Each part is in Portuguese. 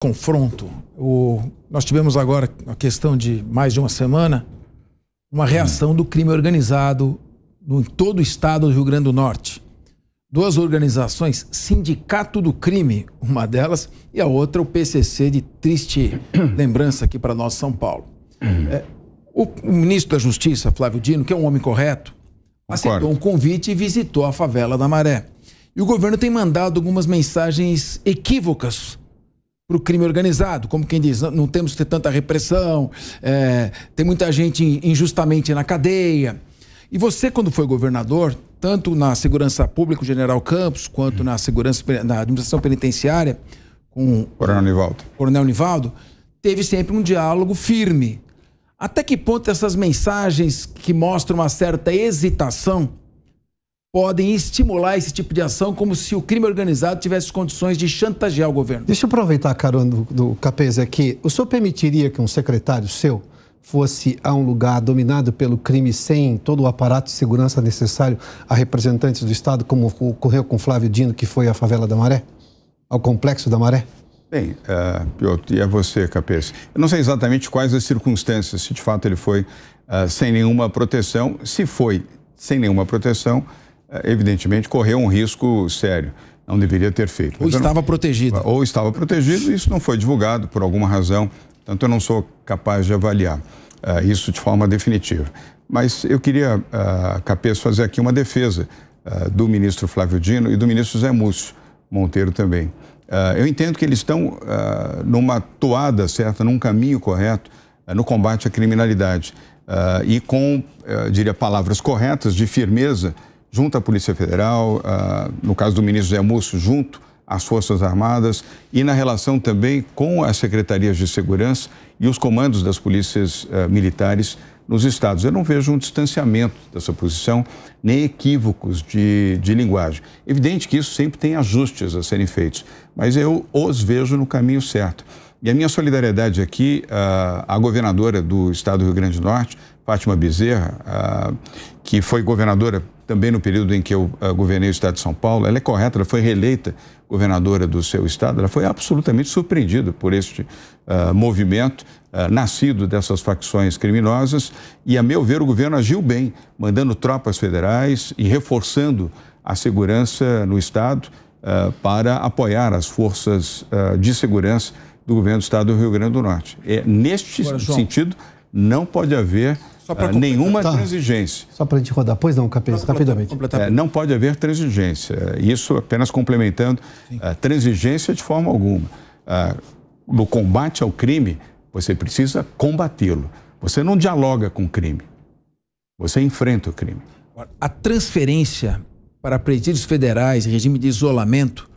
confronto. O, nós tivemos agora, a questão de mais de uma semana, uma reação do crime organizado no, em todo o estado do Rio Grande do Norte. Duas organizações, Sindicato do Crime, uma delas, e a outra, o PCC, de triste lembrança aqui para nós, São Paulo. Uhum. É, o, o, ministro da Justiça, Flávio Dino, que é um homem correto, aceitou um convite e visitou a favela da Maré. E o governo tem mandado algumas mensagens equívocas para o crime organizado, como quem diz, não temos que ter tanta repressão, é, tem muita gente injustamente na cadeia. E você, quando foi governador, tanto na Segurança Pública, o General Campos, quanto na segurança na administração penitenciária, com Coronel Nivaldo. Coronel Nivaldo, teve sempre um diálogo firme. Até que ponto essas mensagens que mostram uma certa hesitação podem estimular esse tipo de ação como se o crime organizado tivesse condições de chantagear o governo. Deixa eu aproveitar, Carona, do, do Capese aqui. O senhor permitiria que um secretário seu fosse a um lugar dominado pelo crime sem todo o aparato de segurança necessário a representantes do Estado, como ocorreu com Flávio Dino, que foi à favela da Maré? Ao complexo da Maré? Bem, é, Piotr, e a é você, Capês. Eu não sei exatamente quais as circunstâncias, se de fato ele foi é, sem nenhuma proteção. Se foi sem nenhuma proteção, é, evidentemente, correu um risco sério. Não deveria ter feito. Ou estava não... protegido. Ou estava protegido e isso não foi divulgado por alguma razão. Tanto eu não sou capaz de avaliar uh, isso de forma definitiva. Mas eu queria, uh, Capês, fazer aqui uma defesa uh, do ministro Flávio Dino e do ministro Zé Múcio Monteiro também. Uh, eu entendo que eles estão uh, numa toada certa, num caminho correto uh, no combate à criminalidade. e com, diria, palavras corretas de firmeza, junto à Polícia Federal, ah, no caso do ministro Zé Múcio, junto às Forças Armadas e na relação também com as secretarias de segurança e os comandos das polícias ah, militares nos estados. Eu não vejo um distanciamento dessa posição, nem equívocos de, de linguagem. Evidente que isso sempre tem ajustes a serem feitos, mas eu os vejo no caminho certo. E a minha solidariedade aqui ah, à governadora do estado do Rio Grande do Norte, Fátima Bezerra, ah, que foi governadora também no período em que eu ah, governei o estado de São Paulo. Ela é correta, ela foi reeleita governadora do seu estado. Ela foi absolutamente surpreendida por este movimento nascido dessas facções criminosas. E, a meu ver, o governo agiu bem, mandando tropas federais e reforçando a segurança no estado para apoiar as forças de segurança do governo do estado do Rio Grande do Norte. É, neste Agora, sentido, não pode haver uh, nenhuma tá. transigência. Só para a gente rodar, pois não, Capês, rapidamente. É, não pode haver transigência. É, isso apenas complementando, uh, transigência de forma alguma. Uh, no combate ao crime, você precisa combatê-lo. Você não dialoga com o crime, você enfrenta o crime. A transferência para presídios federais regime de isolamento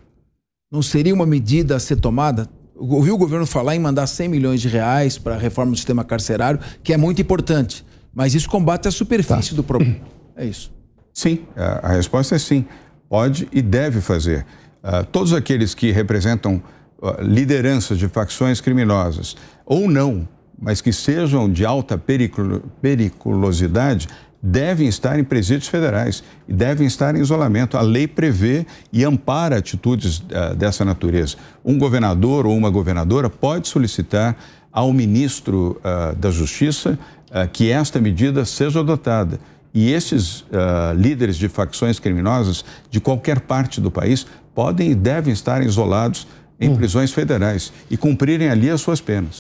não seria uma medida a ser tomada? ouvi o governo falar em mandar 100 milhões de reais para a reforma do sistema carcerário, que é muito importante, mas isso combate a superfície tá. do problema. É isso. Sim, a, resposta é sim. Pode e deve fazer. Uh, todos aqueles que representam uh, lideranças de facções criminosas, ou não, mas que sejam de alta periculo periculosidade, devem estar em presídios federais e devem estar em isolamento. A lei prevê e ampara atitudes uh, dessa natureza. Um governador ou uma governadora pode solicitar ao ministro uh, da Justiça uh, que esta medida seja adotada. E esses líderes de facções criminosas de qualquer parte do país podem e devem estar isolados em hum. prisões federais e cumprirem ali as suas penas.